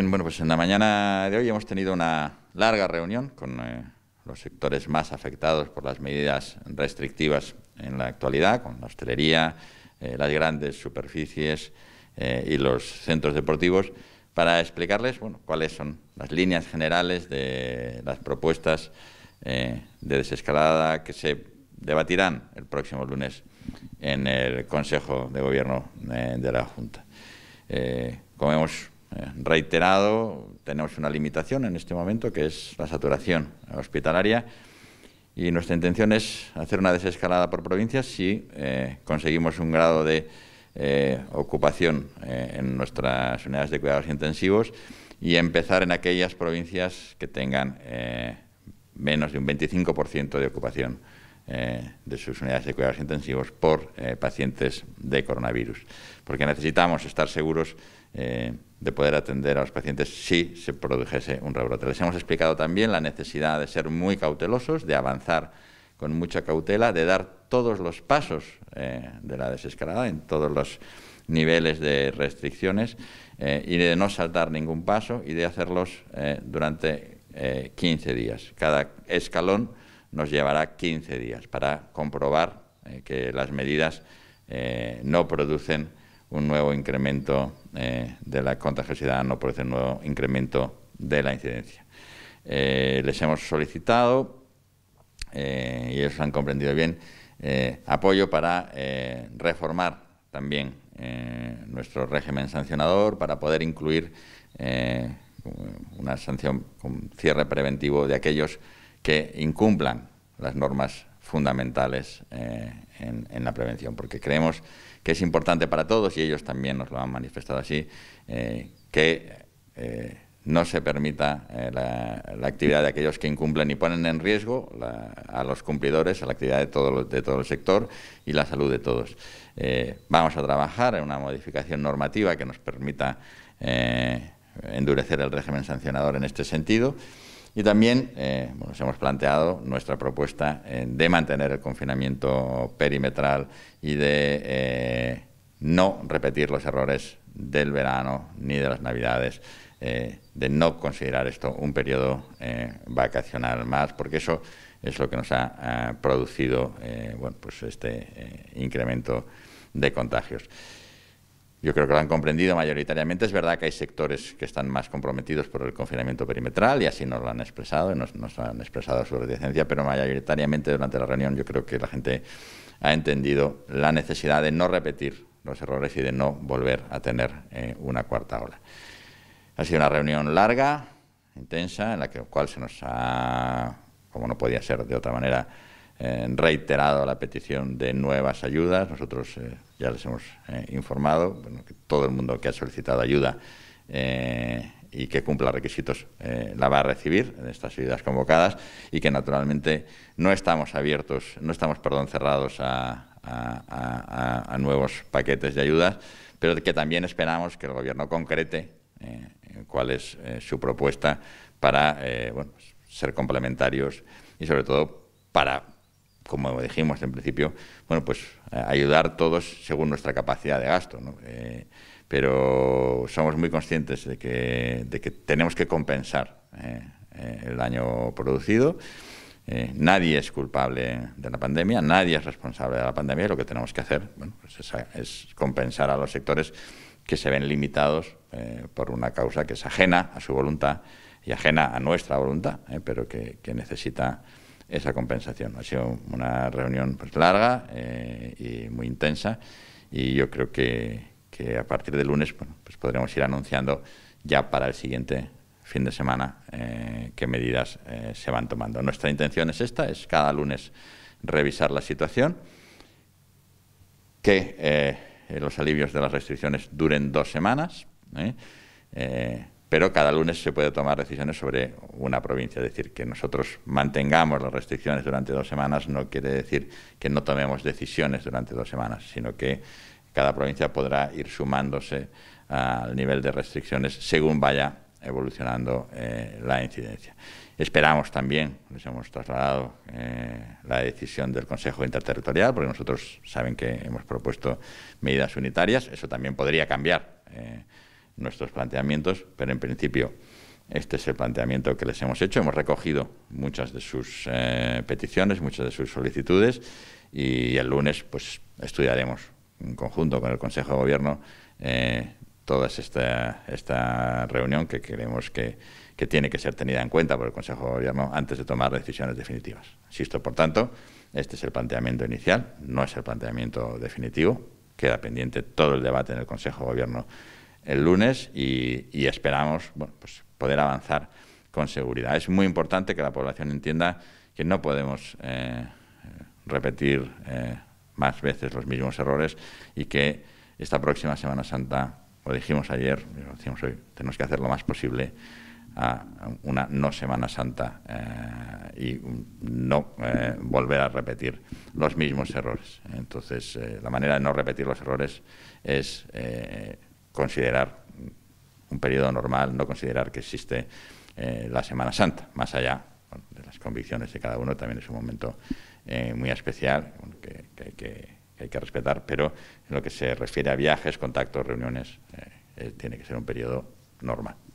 bueno, pues en la mañana de hoy hemos tenido una larga reunión con eh, los sectores más afectados por las medidas restrictivas en la actualidad, con la hostelería, eh, las grandes superficies eh, y los centros deportivos, para explicarles bueno, cuáles son las líneas generales de las propuestas de desescalada que se debatirán el próximo lunes en el Consejo de Gobierno de la Junta. como eh, reiterado, tenemos una limitación en este momento que es la saturación hospitalaria y nuestra intención es hacer una desescalada por provincias si eh, conseguimos un grado de eh, ocupación en nuestras unidades de cuidados intensivos y empezar en aquellas provincias que tengan menos de un 25% de ocupación de sus unidades de cuidados intensivos por pacientes de coronavirus, porque necesitamos estar seguros eh, de poder atender a los pacientes si se produjese un rebrote. Les hemos explicado también la necesidad de ser muy cautelosos, de avanzar con mucha cautela, de dar todos los pasos eh, de la desescalada en todos los niveles de restricciones eh, y de no saltar ningún paso y de hacerlos durante 15 días. Cada escalón nos llevará 15 días para comprobar que las medidas no producen un nuevo incremento eh, de la contagiosidad, no por ese nuevo incremento de la incidencia. Eh, les hemos solicitado, eh, y ellos han comprendido bien, apoyo para reformar también nuestro régimen sancionador, para poder incluir una sanción con cierre preventivo de aquellos que incumplan las normas fundamentales en, en la prevención, porque creemos que es importante para todos y ellos también nos lo han manifestado así, eh, que eh, no se permita eh, la, actividad de aquellos que incumplen y ponen en riesgo a los cumplidores, a la actividad de todo el sector y la salud de todos. vamos a trabajar en una modificación normativa que nos permita endurecer el régimen sancionador en este sentido. Y también eh, nos hemos planteado nuestra propuesta eh, de mantener el confinamiento perimetral y de eh, no repetir los errores del verano ni de las navidades, de no considerar esto un periodo vacacional más, porque eso es lo que nos ha, producido pues este incremento de contagios yo creo que lo han comprendido mayoritariamente. Es verdad que hay sectores que están más comprometidos por el confinamiento perimetral y así nos lo han expresado, nos, han expresado su reticencia, pero mayoritariamente durante la reunión yo creo que la gente ha entendido la necesidad de no repetir los errores y de no volver a tener eh, una cuarta ola. Ha sido una reunión larga, intensa, en la que, cual se nos ha, como no podía ser de otra manera, eh, reiterado la petición de nuevas ayudas. Nosotros eh, ya les hemos eh, informado que todo el mundo que ha solicitado ayuda y que cumpla requisitos la va a recibir en estas ayudas convocadas y que naturalmente no estamos abiertos, no estamos, perdón, cerrados a, nuevos paquetes de ayudas, pero que también esperamos que el Gobierno concrete cuál es su propuesta para ser complementarios y sobre todo para como dijimos en principio, bueno, pues eh, ayudar todos según nuestra capacidad de gasto. Eh, pero somos muy conscientes de que, tenemos que compensar eh, el daño producido. nadie es culpable de la pandemia, nadie es responsable de la pandemia. lo que tenemos que hacer pues, es, compensar a los sectores que se ven limitados por una causa que es ajena a su voluntad y ajena a nuestra voluntad, pero que necesita esa compensación. Ha sido una reunión pues, larga eh, y muy intensa y yo creo que, a partir de lunes pues podremos ir anunciando ya para el siguiente fin de semana eh, qué medidas eh, se van tomando. Nuestra intención es esta, es cada lunes revisar la situación, que los alivios de las restricciones duren dos semanas pero cada lunes se puede tomar decisiones sobre una provincia. Es decir, que nosotros mantengamos las restricciones durante dos semanas no quiere decir que no tomemos decisiones durante dos semanas, sino que cada provincia podrá ir sumándose al nivel de restricciones según vaya evolucionando eh, la incidencia. Esperamos también, les hemos trasladado eh, la decisión del Consejo Interterritorial, porque nosotros saben que hemos propuesto medidas unitarias, eso también podría cambiar. Eh, nuestros planteamientos, pero en principio este es el planteamiento que les hemos hecho. Hemos recogido muchas de sus eh, peticiones, muchas de sus solicitudes y el lunes pues estudiaremos en conjunto con el Consejo de Gobierno eh, toda esta, reunión que creemos que, que tiene que ser tenida en cuenta por el Consejo de Gobierno antes de tomar decisiones definitivas. Insisto, por tanto, este es el planteamiento inicial, no es el planteamiento definitivo. Queda pendiente todo el debate en el Consejo de Gobierno el lunes y, esperamos pues poder avanzar con seguridad. Es muy importante que la población entienda que no podemos eh, repetir eh, más veces los mismos errores y que esta próxima Semana Santa, lo dijimos ayer, lo decimos hoy, tenemos que hacer lo más posible a una no Semana Santa eh, y no volver a repetir los mismos errores. Entonces, la manera de no repetir los errores es considerar un periodo normal, no considerar que existe eh, la Semana Santa, más allá de las convicciones de cada uno, también es un momento eh, muy especial que, hay que, respetar, pero en lo que se refiere a viajes, contactos, reuniones, eh, tiene que ser un periodo normal.